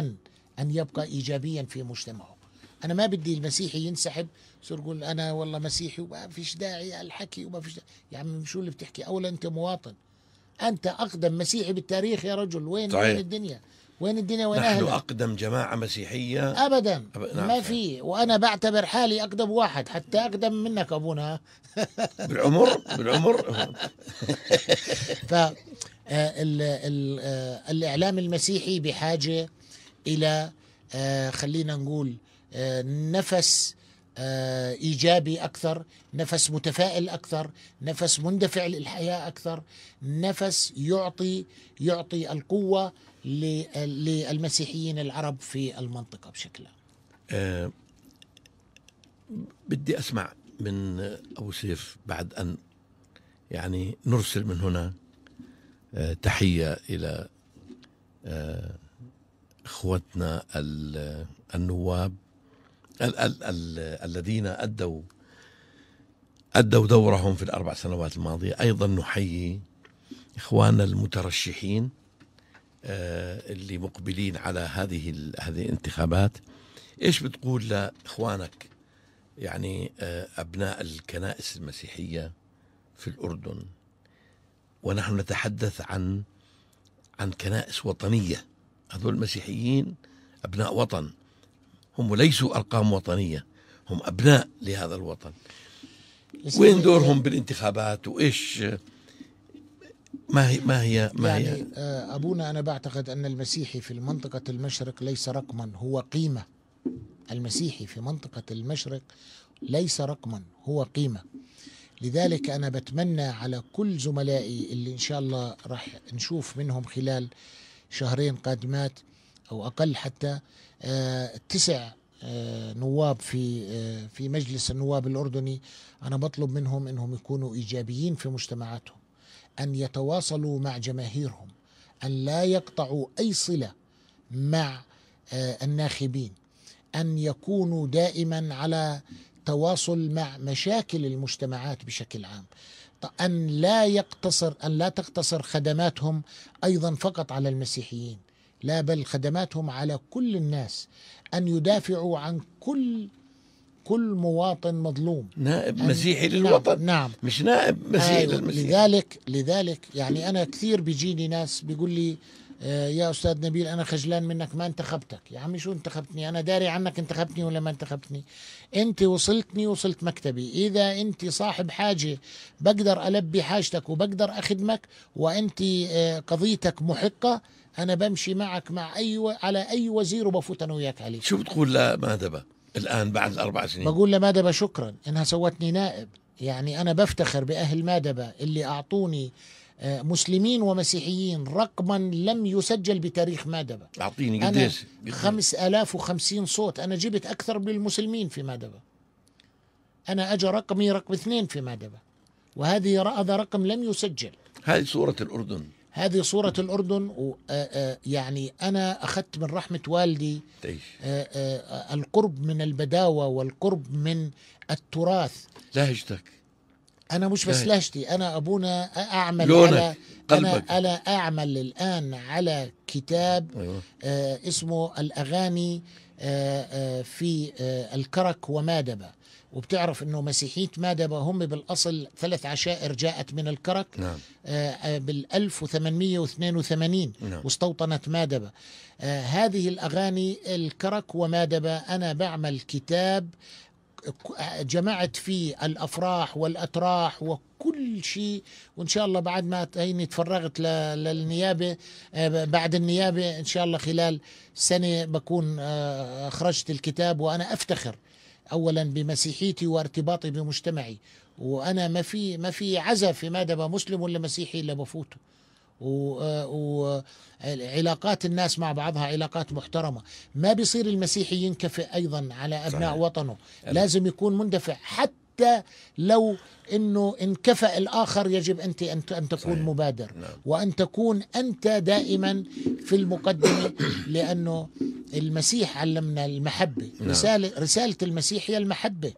ان يبقى ايجابيا في مجتمعه انا ما بدي المسيحي ينسحب يصير يقول انا والله مسيحي وما فيش داعي الحكي وما فيش داعي. يا عم شو اللي بتحكي اولا انت مواطن انت اقدم مسيحي بالتاريخ يا رجل وين طيب. وين الدنيا وين الدنيا وين نحن أهلها. اقدم جماعه مسيحيه ابدا أب... نعم. ما في وانا بعتبر حالي اقدم واحد حتى اقدم منك ابونا بالعمر بالعمر ف آه، ال آه، الاعلام المسيحي بحاجه الى آه، خلينا نقول نفس آه، ايجابي اكثر، نفس متفائل اكثر، نفس مندفع للحياه اكثر، نفس يعطي يعطي القوه للمسيحيين العرب في المنطقه بشكل عام. أه بدي اسمع من ابو سيف بعد ان يعني نرسل من هنا أه تحيه الى أه اخوتنا النواب ال ال ال الذين أدوا أدوا دورهم في الأربع سنوات الماضية أيضا نحيي إخواننا المترشحين آه، اللي مقبلين على هذه هذه الانتخابات ايش بتقول لاخوانك يعني آه، ابناء الكنائس المسيحيه في الاردن ونحن نتحدث عن عن كنائس وطنيه هذول المسيحيين ابناء وطن هم ليسوا أرقام وطنية هم أبناء لهذا الوطن وين دورهم إيه؟ بالانتخابات وإيش ما هي ما هي ما يعني هي آه، أبونا أنا بعتقد أن المسيحي في منطقة المشرق ليس رقما هو قيمة المسيحي في منطقة المشرق ليس رقما هو قيمة لذلك أنا بتمنى على كل زملائي اللي إن شاء الله راح نشوف منهم خلال شهرين قادمات أو أقل حتى آه، التسع آه، نواب في آه، في مجلس النواب الاردني انا بطلب منهم انهم يكونوا ايجابيين في مجتمعاتهم ان يتواصلوا مع جماهيرهم ان لا يقطعوا اي صله مع الناخبين ان يكونوا دائما على تواصل مع مشاكل المجتمعات بشكل عام ان لا يقتصر ان لا تقتصر خدماتهم ايضا فقط على المسيحيين لا بل خدماتهم على كل الناس أن يدافعوا عن كل كل مواطن مظلوم نائب مسيحي نعم، للوطن نعم, نعم مش نائب مسيحي أيوة للمسيح لذلك لذلك يعني أنا كثير بيجيني ناس بيقول لي آه، يا استاذ نبيل انا خجلان منك ما انتخبتك يا عمي شو انتخبتني انا داري عنك انتخبتني ولا ما انتخبتني انت وصلتني وصلت مكتبي اذا انت صاحب حاجه بقدر البي حاجتك وبقدر اخدمك وانت آه، قضيتك محقه انا بمشي معك مع اي و... على اي وزير وبفوت انا وياك عليه شو بتقول لمادبه الان بعد الاربع سنين بقول لمادبه شكرا انها سوتني نائب يعني انا بفتخر باهل مادبه اللي اعطوني آه، مسلمين ومسيحيين رقما لم يسجل بتاريخ مادبة أعطيني قديش 5050 صوت أنا جبت أكثر من المسلمين في مادبة أنا أجا رقمي رقم اثنين في مادبة وهذه هذا رقم لم يسجل هذه صورة الأردن هذه صورة الأردن آه، آه، يعني أنا أخذت من رحمة والدي القرب من البداوة والقرب من التراث لهجتك أنا مش بس لهجتي أنا أبونا أعمل لونك. على قلبك. أنا, أنا أعمل الآن على كتاب أيوة. آه اسمه الأغاني آه آه في آه الكرك ومادبة وبتعرف انه مسيحيه مادبة هم بالاصل ثلاث عشائر جاءت من الكرك نعم. آه، آه، بال 1882 نعم. واستوطنت مادبة آه، هذه الاغاني الكرك ومادبة انا بعمل كتاب جمعت فيه الافراح والاتراح وكل شيء وان شاء الله بعد ما هيني تفرغت للنيابه آه، بعد النيابه ان شاء الله خلال سنه بكون آه، اخرجت الكتاب وانا افتخر اولا بمسيحيتي وارتباطي بمجتمعي وانا ما في ما في عزا في مادبه مسلم ولا مسيحي الا بفوته وعلاقات آه، الناس مع بعضها علاقات محترمه ما بيصير المسيحي ينكفئ ايضا على ابناء صحيح. وطنه لازم يكون مندفع حتى حتى لو انه انكفى الاخر يجب انت ان ان تكون مبادر نعم. وان تكون انت دائما في المقدمه لانه المسيح علمنا المحبه نعم. رساله رساله المسيح هي المحبه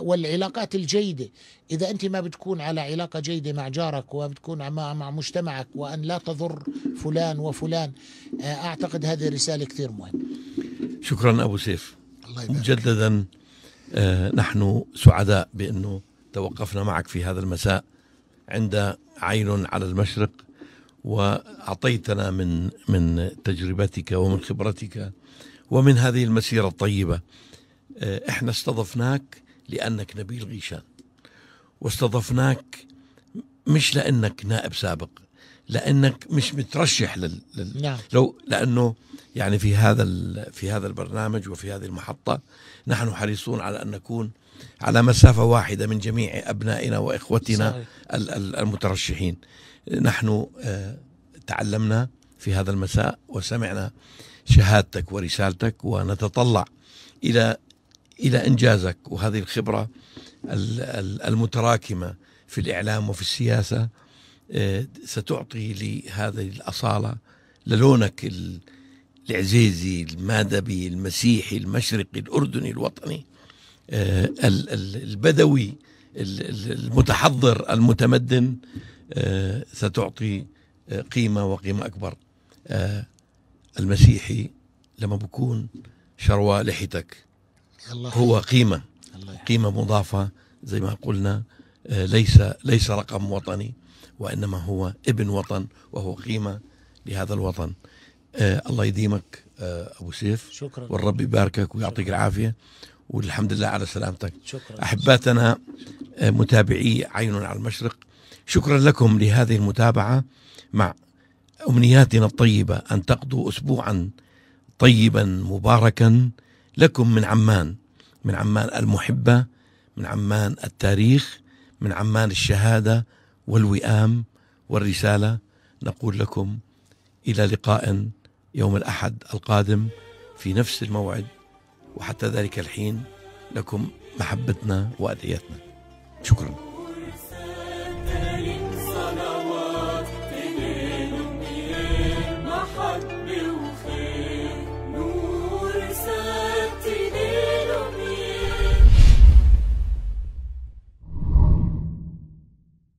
والعلاقات الجيده اذا انت ما بتكون على علاقه جيده مع جارك وبتكون مع مع مجتمعك وان لا تضر فلان وفلان آه، اعتقد هذه رساله كثير مهمه شكرا ابو سيف الله يبارك. مجددا آه، نحن سعداء بأنه توقفنا معك في هذا المساء عند عين على المشرق واعطيتنا من من تجربتك ومن خبرتك ومن هذه المسيره الطيبه آه، احنا استضفناك لانك نبيل غيشان واستضفناك مش لانك نائب سابق لانك مش مترشح لل, لل... نعم. لو لانه يعني في هذا ال... في هذا البرنامج وفي هذه المحطه نحن حريصون على ان نكون على مسافه واحده من جميع ابنائنا واخوتنا صحيح. المترشحين نحن آه، تعلمنا في هذا المساء وسمعنا شهادتك ورسالتك ونتطلع الى الى انجازك وهذه الخبره المتراكمه في الاعلام وفي السياسه آه، ستعطي لهذه الأصالة للونك العزيزي المادبي المسيحي المشرقي الأردني الوطني آه، البدوي المتحضر المتمدن آه، ستعطي قيمة وقيمة أكبر المسيحي لما بكون شروى لحيتك هو قيمة قيمة مضافة زي ما قلنا ليس ليس رقم وطني وإنما هو ابن وطن وهو قيمة لهذا الوطن آه الله يديمك آه أبو سيف شكرا والرب يباركك ويعطيك شكرا. العافية والحمد لله على سلامتك شكرا أحباتنا آه متابعي عين على المشرق شكرا لكم لهذه المتابعة مع أمنياتنا الطيبة أن تقضوا أسبوعا طيبا مباركا لكم من عمان من عمان المحبة من عمان التاريخ من عمان الشهادة والوئام والرساله نقول لكم الى لقاء يوم الاحد القادم في نفس الموعد وحتى ذلك الحين لكم محبتنا وادعيتنا شكرا